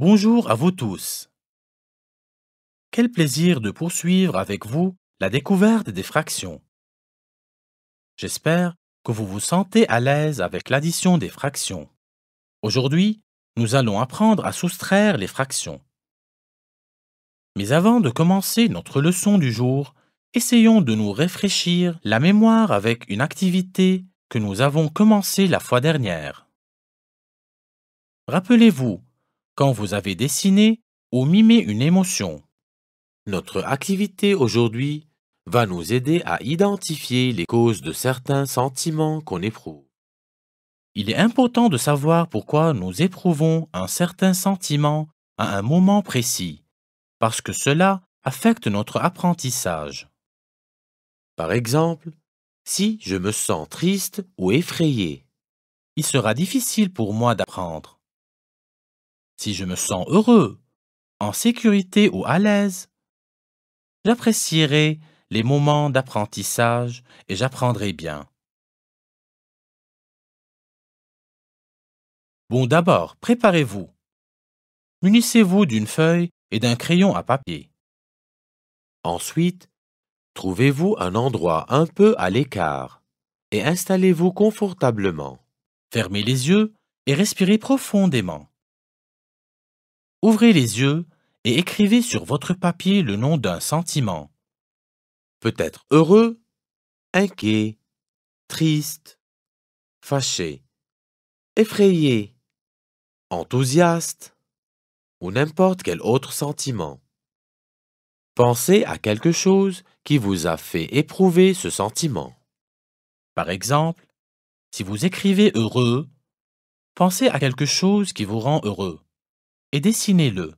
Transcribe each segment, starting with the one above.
Bonjour à vous tous. Quel plaisir de poursuivre avec vous la découverte des fractions. J'espère que vous vous sentez à l'aise avec l'addition des fractions. Aujourd'hui, nous allons apprendre à soustraire les fractions. Mais avant de commencer notre leçon du jour, essayons de nous rafraîchir la mémoire avec une activité que nous avons commencée la fois dernière. Rappelez-vous quand vous avez dessiné ou mimé une émotion. Notre activité aujourd'hui va nous aider à identifier les causes de certains sentiments qu'on éprouve. Il est important de savoir pourquoi nous éprouvons un certain sentiment à un moment précis, parce que cela affecte notre apprentissage. Par exemple, si je me sens triste ou effrayé, il sera difficile pour moi d'apprendre si je me sens heureux, en sécurité ou à l'aise. J'apprécierai les moments d'apprentissage et j'apprendrai bien. Bon, d'abord, préparez-vous. Munissez-vous d'une feuille et d'un crayon à papier. Ensuite, trouvez-vous un endroit un peu à l'écart et installez-vous confortablement. Fermez les yeux et respirez profondément. Ouvrez les yeux et écrivez sur votre papier le nom d'un sentiment. Peut-être heureux, inquiet, triste, fâché, effrayé, enthousiaste ou n'importe quel autre sentiment. Pensez à quelque chose qui vous a fait éprouver ce sentiment. Par exemple, si vous écrivez heureux, pensez à quelque chose qui vous rend heureux et dessinez-le.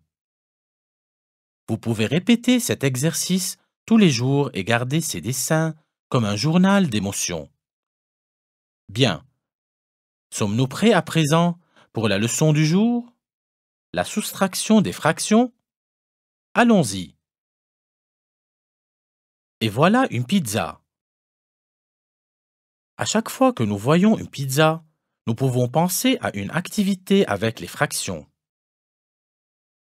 Vous pouvez répéter cet exercice tous les jours et garder ces dessins comme un journal d'émotions. Bien. Sommes-nous prêts à présent pour la leçon du jour La soustraction des fractions Allons-y. Et voilà une pizza. À chaque fois que nous voyons une pizza, nous pouvons penser à une activité avec les fractions.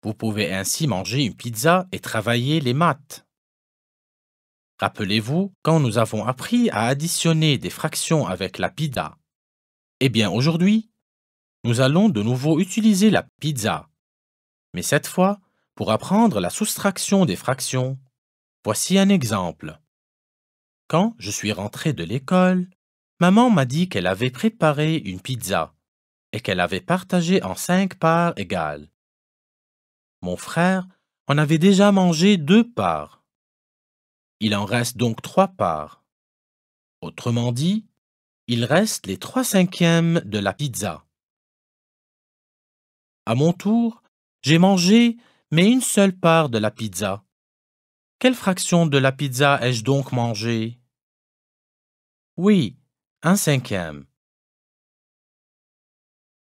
Vous pouvez ainsi manger une pizza et travailler les maths. Rappelez-vous quand nous avons appris à additionner des fractions avec la pizza. Eh bien aujourd'hui, nous allons de nouveau utiliser la pizza. Mais cette fois, pour apprendre la soustraction des fractions, voici un exemple. Quand je suis rentré de l'école, maman m'a dit qu'elle avait préparé une pizza et qu'elle avait partagé en cinq parts égales mon frère, en avait déjà mangé deux parts. Il en reste donc trois parts. Autrement dit, il reste les trois cinquièmes de la pizza. À mon tour, j'ai mangé, mais une seule part de la pizza. Quelle fraction de la pizza ai-je donc mangé? Oui, un cinquième.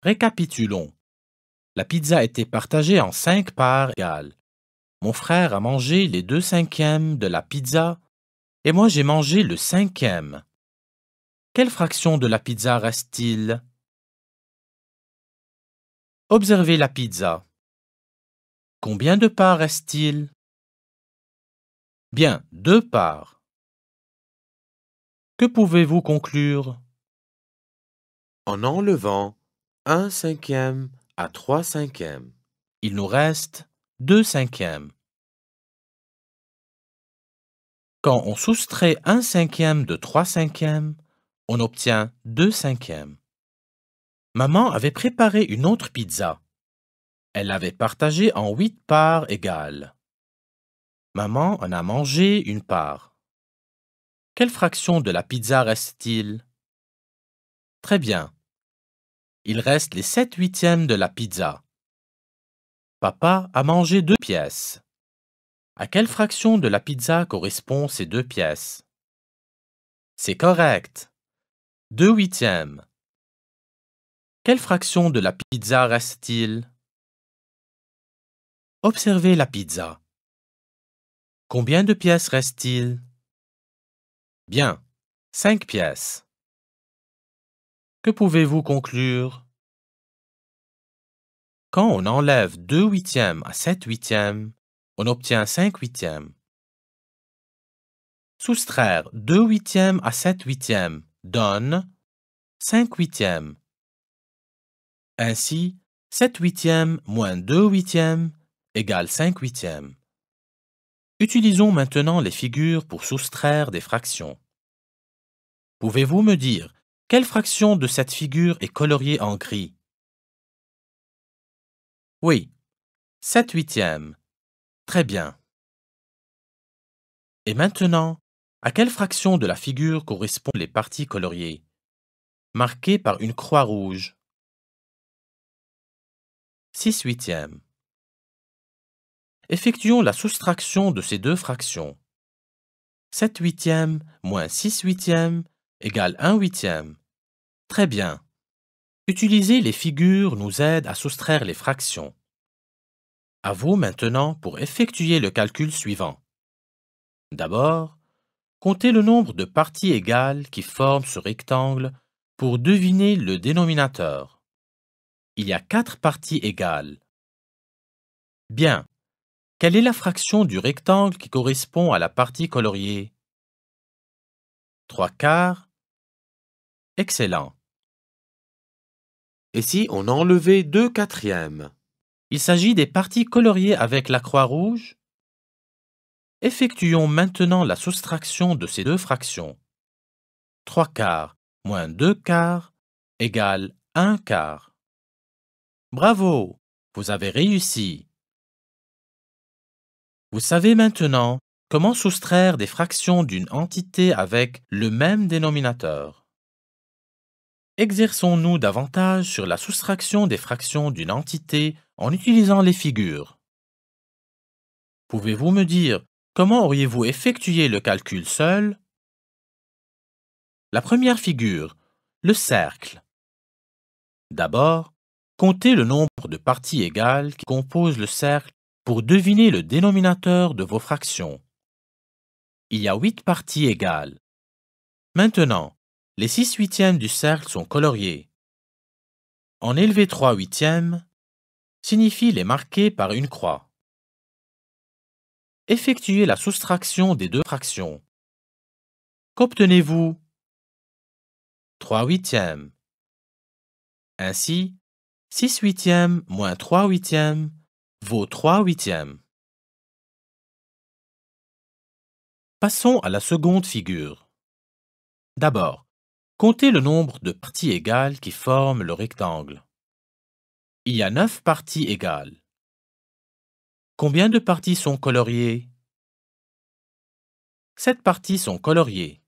Récapitulons. La pizza était partagée en cinq parts égales. Mon frère a mangé les deux cinquièmes de la pizza et moi j'ai mangé le cinquième. Quelle fraction de la pizza reste-t-il Observez la pizza. Combien de parts reste-t-il Bien, deux parts. Que pouvez-vous conclure En enlevant un cinquième à 3 cinquièmes. Il nous reste 2 cinquièmes. Quand on soustrait 1 cinquième de 3 cinquièmes, on obtient 2 cinquièmes. Maman avait préparé une autre pizza. Elle l'avait partagée en huit parts égales. Maman en a mangé une part. Quelle fraction de la pizza reste-t-il Très bien, il reste les 7 huitièmes de la pizza. Papa a mangé deux pièces. À quelle fraction de la pizza correspond ces deux pièces? C'est correct. Deux huitièmes. Quelle fraction de la pizza reste-t-il? Observez la pizza. Combien de pièces reste-t-il? Bien, cinq pièces. Que pouvez-vous conclure? Quand on enlève 2 huitièmes à 7 huitièmes, on obtient 5 huitièmes. Soustraire 2 huitièmes à 7 huitièmes donne 5 huitièmes. Ainsi, 7 huitièmes moins 2 huitièmes égale 5 huitièmes. Utilisons maintenant les figures pour soustraire des fractions. Pouvez-vous me dire quelle fraction de cette figure est coloriée en gris? Oui, 7 huitièmes. Très bien. Et maintenant, à quelle fraction de la figure correspondent les parties coloriées, marquées par une croix rouge 6 huitièmes. Effectuons la soustraction de ces deux fractions. 7 huitièmes moins 6 huitièmes égale 1 huitième. Très bien. Utiliser les figures nous aide à soustraire les fractions. À vous maintenant pour effectuer le calcul suivant. D'abord, comptez le nombre de parties égales qui forment ce rectangle pour deviner le dénominateur. Il y a quatre parties égales. Bien. Quelle est la fraction du rectangle qui correspond à la partie coloriée 3 quarts Excellent. Et si on enlevait deux quatrièmes Il s'agit des parties coloriées avec la croix rouge. Effectuons maintenant la soustraction de ces deux fractions. 3 quarts moins 2 quarts égale 1 quart. Bravo Vous avez réussi Vous savez maintenant comment soustraire des fractions d'une entité avec le même dénominateur. Exerçons-nous davantage sur la soustraction des fractions d'une entité en utilisant les figures. Pouvez-vous me dire comment auriez-vous effectué le calcul seul La première figure, le cercle. D'abord, comptez le nombre de parties égales qui composent le cercle pour deviner le dénominateur de vos fractions. Il y a huit parties égales. Maintenant, les 6 huitièmes du cercle sont coloriés. En élevé 3 huitièmes signifie les marquer par une croix. Effectuez la soustraction des deux fractions. Qu'obtenez-vous 3 huitièmes. Ainsi, 6 huitièmes moins 3 huitièmes vaut 3 huitièmes. Passons à la seconde figure. D'abord, Comptez le nombre de parties égales qui forment le rectangle. Il y a neuf parties égales. Combien de parties sont coloriées Sept parties sont coloriées.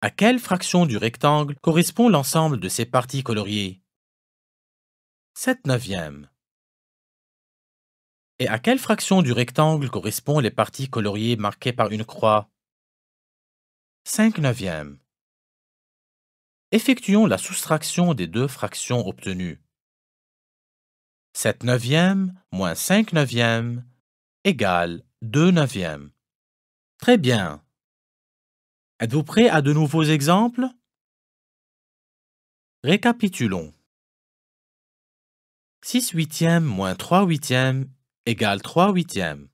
À quelle fraction du rectangle correspond l'ensemble de ces parties coloriées 7 neuvièmes. Et à quelle fraction du rectangle correspondent les parties coloriées marquées par une croix 5 neuvièmes effectuons la soustraction des deux fractions obtenues. 7 neuvièmes moins 5 neuvièmes égale 2 neuvièmes. Très bien. Êtes-vous prêt à de nouveaux exemples Récapitulons. 6 huitièmes moins 3 huitièmes égale 3 huitièmes.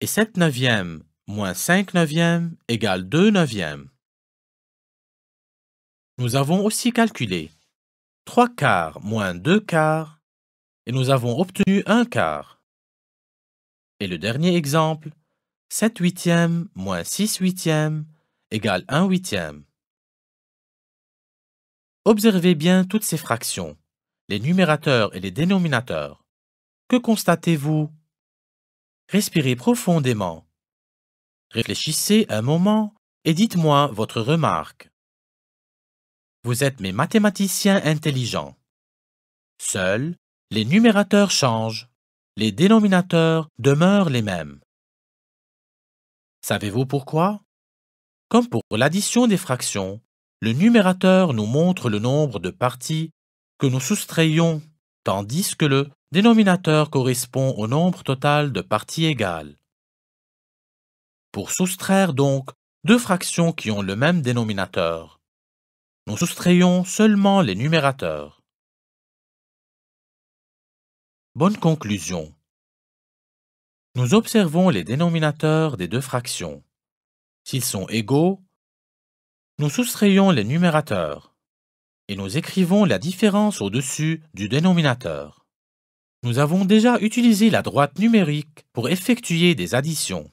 Et 7 neuvièmes moins 5 neuvièmes égale 2 neuvièmes. Nous avons aussi calculé 3 quarts moins 2 quarts et nous avons obtenu 1 quart. Et le dernier exemple, 7 huitièmes moins 6 huitièmes égale 1 huitième. Observez bien toutes ces fractions, les numérateurs et les dénominateurs. Que constatez-vous Respirez profondément. Réfléchissez un moment et dites-moi votre remarque. Vous êtes mes mathématiciens intelligents. Seuls, les numérateurs changent, les dénominateurs demeurent les mêmes. Savez-vous pourquoi Comme pour l'addition des fractions, le numérateur nous montre le nombre de parties que nous soustrayons, tandis que le dénominateur correspond au nombre total de parties égales. Pour soustraire donc deux fractions qui ont le même dénominateur, nous soustrayons seulement les numérateurs. Bonne conclusion. Nous observons les dénominateurs des deux fractions. S'ils sont égaux, nous soustrayons les numérateurs et nous écrivons la différence au-dessus du dénominateur. Nous avons déjà utilisé la droite numérique pour effectuer des additions.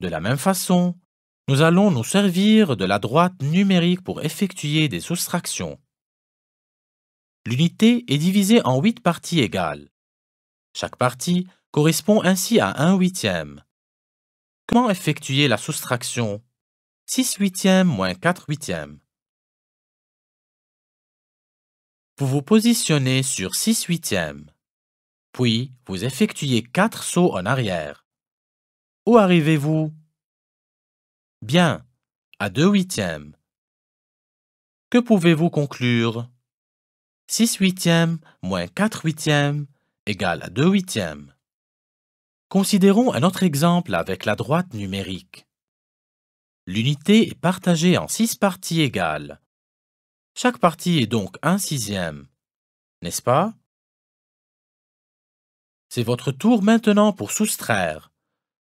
De la même façon, nous allons nous servir de la droite numérique pour effectuer des soustractions. L'unité est divisée en 8 parties égales. Chaque partie correspond ainsi à 1 huitième. Comment effectuer la soustraction 6 huitièmes moins 4 huitièmes. Vous vous positionnez sur 6 huitièmes. Puis, vous effectuez 4 sauts en arrière. Où arrivez-vous Bien, à 2 huitièmes. Que pouvez-vous conclure 6 huitièmes moins 4 huitièmes égale à 2 huitièmes. Considérons un autre exemple avec la droite numérique. L'unité est partagée en 6 parties égales. Chaque partie est donc 1 sixième, n'est-ce pas C'est votre tour maintenant pour soustraire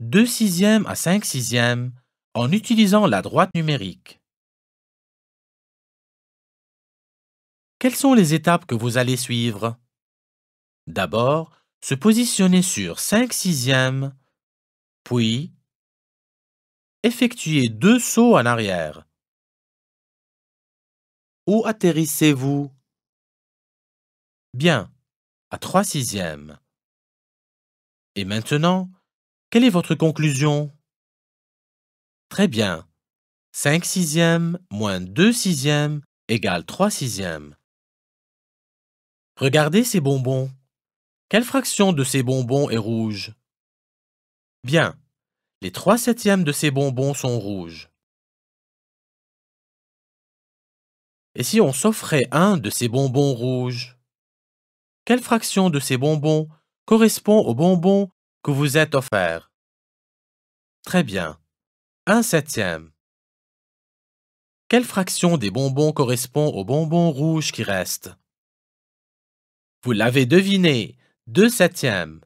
2 sixièmes à 5 sixièmes en utilisant la droite numérique. Quelles sont les étapes que vous allez suivre? D'abord, se positionner sur 5 sixièmes, puis effectuer deux sauts en arrière. Où atterrissez-vous? Bien, à 3 sixièmes. Et maintenant, quelle est votre conclusion? Très bien. 5 sixièmes moins 2 sixièmes égale 3 sixièmes. Regardez ces bonbons. Quelle fraction de ces bonbons est rouge? Bien. Les 3 septièmes de ces bonbons sont rouges. Et si on s'offrait un de ces bonbons rouges? Quelle fraction de ces bonbons correspond aux bonbons que vous êtes offerts? Très bien. 1 septième. Quelle fraction des bonbons correspond aux bonbons rouges qui restent? Vous l'avez deviné, 2 septièmes.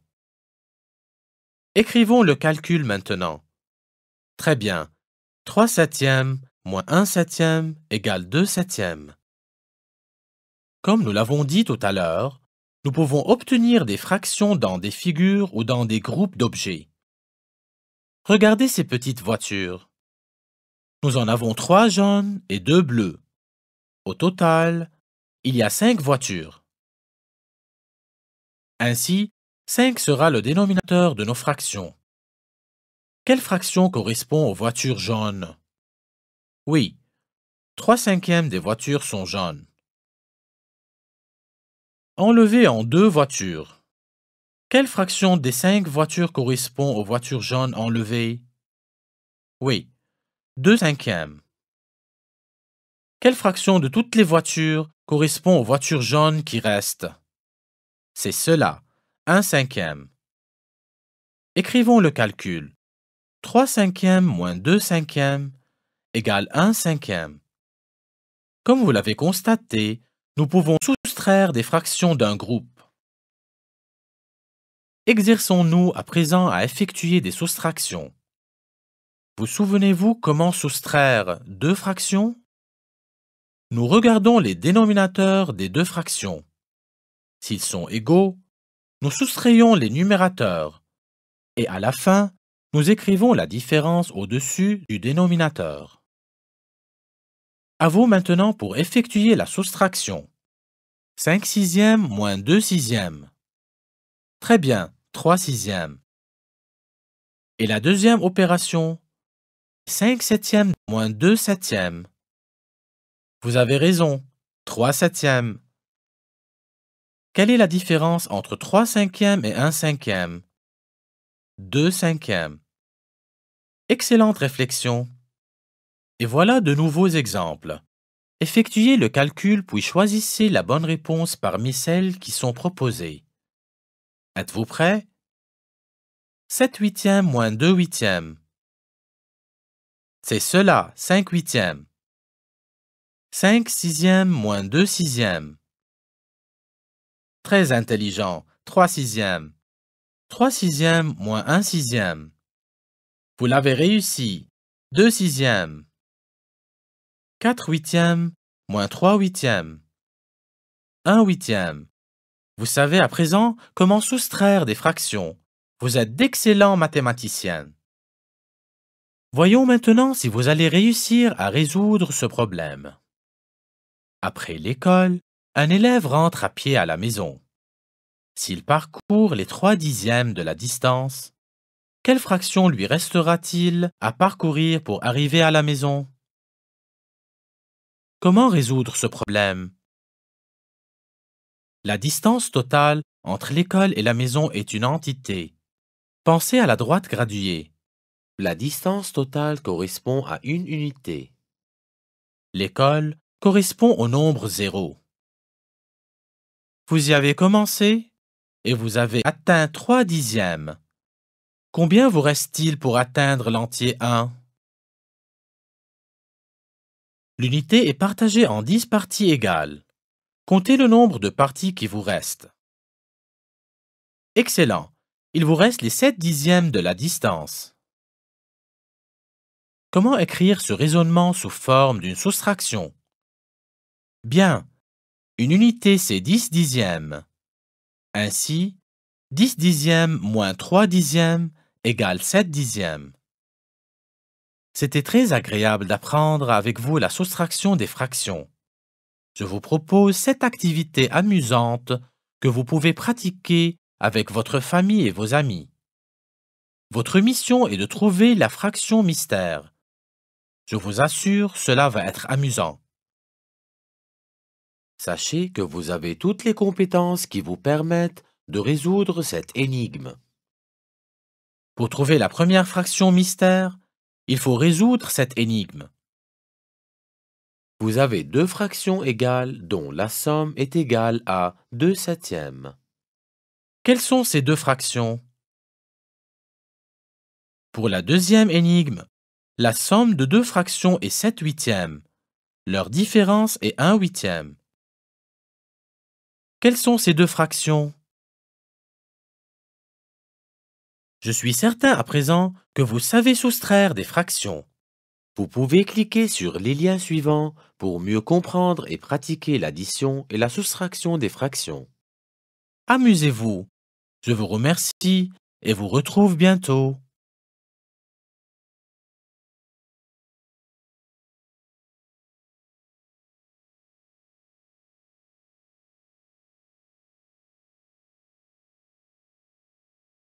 Écrivons le calcul maintenant. Très bien. 3 septièmes moins 1 septième égale 2 septièmes. Comme nous l'avons dit tout à l'heure, nous pouvons obtenir des fractions dans des figures ou dans des groupes d'objets. Regardez ces petites voitures. Nous en avons trois jaunes et deux bleues. Au total, il y a cinq voitures. Ainsi, cinq sera le dénominateur de nos fractions. Quelle fraction correspond aux voitures jaunes Oui, trois cinquièmes des voitures sont jaunes. Enlevez en deux voitures. Quelle fraction des cinq voitures correspond aux voitures jaunes enlevées Oui, deux cinquièmes. Quelle fraction de toutes les voitures correspond aux voitures jaunes qui restent C'est cela, un cinquième. Écrivons le calcul. 3 cinquièmes moins 2 cinquièmes égale 1 cinquième. Comme vous l'avez constaté, nous pouvons soustraire des fractions d'un groupe. Exerçons-nous à présent à effectuer des soustractions. Vous souvenez-vous comment soustraire deux fractions Nous regardons les dénominateurs des deux fractions. S'ils sont égaux, nous soustrayons les numérateurs et à la fin, nous écrivons la différence au-dessus du dénominateur. À vous maintenant pour effectuer la soustraction. 5 sixièmes moins 2 sixièmes. Très bien, 3 sixièmes. Et la deuxième opération, 5 septièmes moins 2 septièmes. Vous avez raison, 3 septièmes. Quelle est la différence entre 3 cinquièmes et 1 cinquième 2 cinquièmes. Excellente réflexion. Et voilà de nouveaux exemples. Effectuez le calcul puis choisissez la bonne réponse parmi celles qui sont proposées. Êtes-vous prêt 7 huitièmes moins 2 huitièmes. C'est cela, 5 huitièmes. 5 sixièmes moins 2 sixièmes. Très intelligent, 3 sixièmes. 3 sixièmes moins 1 sixième. Vous l'avez réussi, 2 sixièmes. 4 huitièmes moins 3 huitièmes. 1 huitième. Vous savez à présent comment soustraire des fractions. Vous êtes d'excellents mathématiciens. Voyons maintenant si vous allez réussir à résoudre ce problème. Après l'école, un élève rentre à pied à la maison. S'il parcourt les trois dixièmes de la distance, quelle fraction lui restera-t-il à parcourir pour arriver à la maison Comment résoudre ce problème la distance totale entre l'école et la maison est une entité. Pensez à la droite graduée. La distance totale correspond à une unité. L'école correspond au nombre zéro. Vous y avez commencé et vous avez atteint 3 dixièmes. Combien vous reste-t-il pour atteindre l'entier 1 L'unité est partagée en 10 parties égales. Comptez le nombre de parties qui vous restent. Excellent. Il vous reste les 7 dixièmes de la distance. Comment écrire ce raisonnement sous forme d'une soustraction Bien. Une unité, c'est 10 dixièmes. Ainsi, 10 dixièmes moins 3 dixièmes égale 7 dixièmes. C'était très agréable d'apprendre avec vous la soustraction des fractions je vous propose cette activité amusante que vous pouvez pratiquer avec votre famille et vos amis. Votre mission est de trouver la fraction mystère. Je vous assure, cela va être amusant. Sachez que vous avez toutes les compétences qui vous permettent de résoudre cette énigme. Pour trouver la première fraction mystère, il faut résoudre cette énigme. Vous avez deux fractions égales dont la somme est égale à 2 septièmes. Quelles sont ces deux fractions Pour la deuxième énigme, la somme de deux fractions est 7 huitièmes. Leur différence est 1 huitième. Quelles sont ces deux fractions Je suis certain à présent que vous savez soustraire des fractions. Vous pouvez cliquer sur les liens suivants pour mieux comprendre et pratiquer l'addition et la soustraction des fractions. Amusez-vous. Je vous remercie et vous retrouve bientôt.